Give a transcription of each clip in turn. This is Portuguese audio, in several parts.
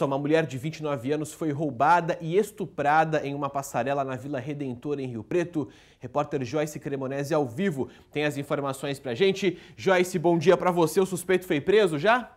Então, uma mulher de 29 anos foi roubada e estuprada em uma passarela na Vila Redentor, em Rio Preto. Repórter Joyce Cremonese ao vivo tem as informações pra gente. Joyce, bom dia para você. O suspeito foi preso já?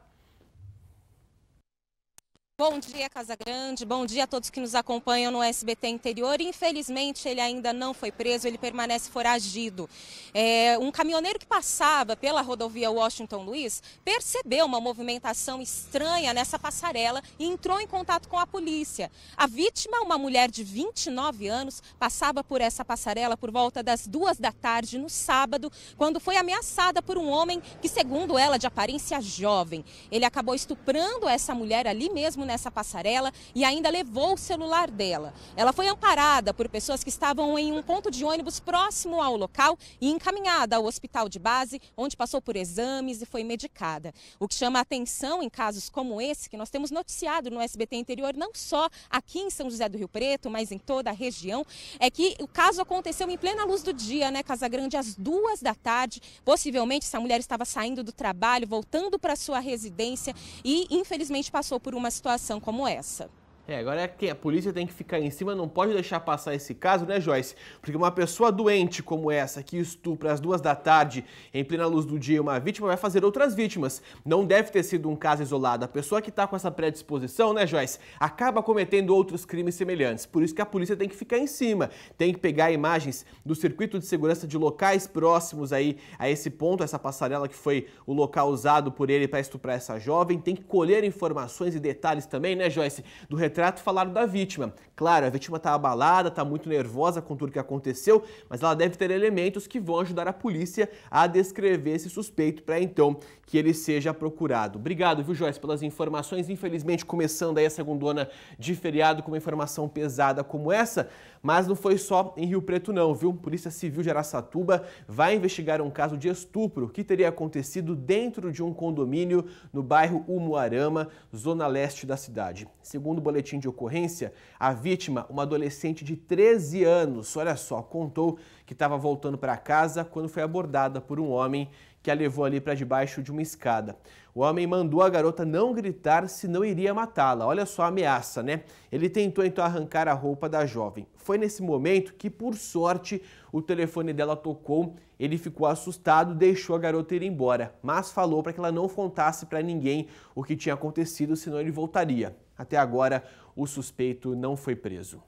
Bom dia, Casa Grande. Bom dia a todos que nos acompanham no SBT Interior. Infelizmente, ele ainda não foi preso, ele permanece foragido. É, um caminhoneiro que passava pela rodovia Washington Luiz percebeu uma movimentação estranha nessa passarela e entrou em contato com a polícia. A vítima, uma mulher de 29 anos, passava por essa passarela por volta das duas da tarde no sábado, quando foi ameaçada por um homem que, segundo ela, é de aparência jovem. Ele acabou estuprando essa mulher ali mesmo mesmo nessa passarela e ainda levou o celular dela. Ela foi amparada por pessoas que estavam em um ponto de ônibus próximo ao local e encaminhada ao hospital de base, onde passou por exames e foi medicada. O que chama a atenção em casos como esse, que nós temos noticiado no SBT Interior, não só aqui em São José do Rio Preto, mas em toda a região, é que o caso aconteceu em plena luz do dia, né, Casagrande, às duas da tarde. Possivelmente essa mulher estava saindo do trabalho, voltando para sua residência e, infelizmente, passou por uma situação situação como essa. É, agora é que a polícia tem que ficar em cima, não pode deixar passar esse caso, né, Joyce? Porque uma pessoa doente como essa, que estupra às duas da tarde, em plena luz do dia, uma vítima, vai fazer outras vítimas. Não deve ter sido um caso isolado. A pessoa que está com essa predisposição, né, Joyce, acaba cometendo outros crimes semelhantes. Por isso que a polícia tem que ficar em cima, tem que pegar imagens do circuito de segurança de locais próximos aí a esse ponto, essa passarela que foi o local usado por ele para estuprar essa jovem, tem que colher informações e detalhes também, né, Joyce, do retorno retrato falaram da vítima. Claro, a vítima está abalada, está muito nervosa com tudo que aconteceu, mas ela deve ter elementos que vão ajudar a polícia a descrever esse suspeito para então que ele seja procurado. Obrigado, viu, Joyce, pelas informações. Infelizmente, começando aí a feira de feriado com uma informação pesada como essa, mas não foi só em Rio Preto não, viu? Polícia Civil de Araçatuba vai investigar um caso de estupro que teria acontecido dentro de um condomínio no bairro Umuarama, zona leste da cidade. Segundo o boletim boletim de ocorrência, a vítima, uma adolescente de 13 anos, olha só, contou que estava voltando para casa quando foi abordada por um homem que a levou ali para debaixo de uma escada. O homem mandou a garota não gritar se não iria matá-la. Olha só a ameaça, né? Ele tentou então arrancar a roupa da jovem. Foi nesse momento que, por sorte, o telefone dela tocou. Ele ficou assustado, deixou a garota ir embora, mas falou para que ela não contasse para ninguém o que tinha acontecido, senão ele voltaria. Até agora, o suspeito não foi preso.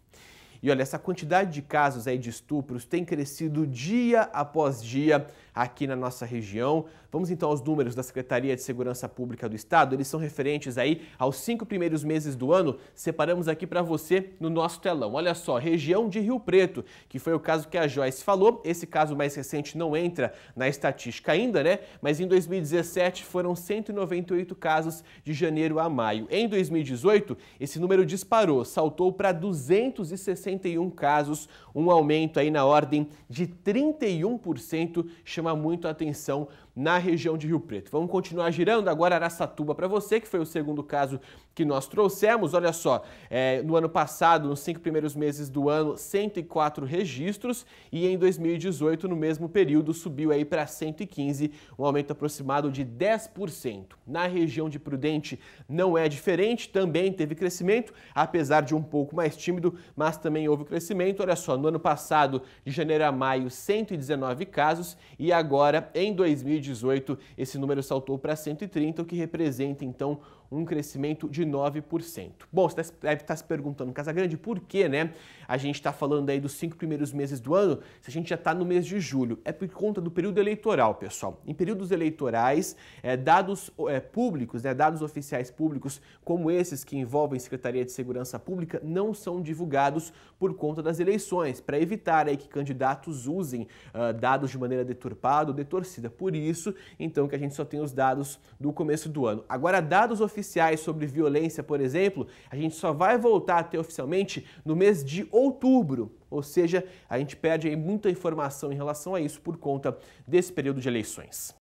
E olha, essa quantidade de casos aí de estupros tem crescido dia após dia aqui na nossa região. Vamos então aos números da Secretaria de Segurança Pública do Estado. Eles são referentes aí aos cinco primeiros meses do ano. Separamos aqui para você no nosso telão. Olha só, região de Rio Preto, que foi o caso que a Joyce falou. Esse caso mais recente não entra na estatística ainda, né? Mas em 2017 foram 198 casos de janeiro a maio. Em 2018, esse número disparou, saltou para 260 61 casos, um aumento aí na ordem de 31%, chama muito a atenção na região de Rio Preto. Vamos continuar girando agora Araçatuba para você, que foi o segundo caso que nós trouxemos. Olha só, é, no ano passado, nos cinco primeiros meses do ano, 104 registros e em 2018, no mesmo período, subiu aí para 115, um aumento aproximado de 10%. Na região de Prudente não é diferente, também teve crescimento, apesar de um pouco mais tímido, mas também também houve crescimento. Olha só, no ano passado, de janeiro a maio, 119 casos e agora em 2018 esse número saltou para 130, o que representa então um crescimento de 9%. Bom, você tá, deve estar tá se perguntando, Casagrande, por que né, a gente está falando aí dos cinco primeiros meses do ano se a gente já está no mês de julho? É por conta do período eleitoral, pessoal. Em períodos eleitorais, é, dados é, públicos, né, dados oficiais públicos, como esses que envolvem Secretaria de Segurança Pública, não são divulgados por conta das eleições, para evitar aí que candidatos usem uh, dados de maneira deturpada ou detorcida. Por isso, então, que a gente só tem os dados do começo do ano. Agora, dados oficiais sobre violência, por exemplo, a gente só vai voltar a ter oficialmente no mês de outubro. Ou seja, a gente perde aí muita informação em relação a isso por conta desse período de eleições.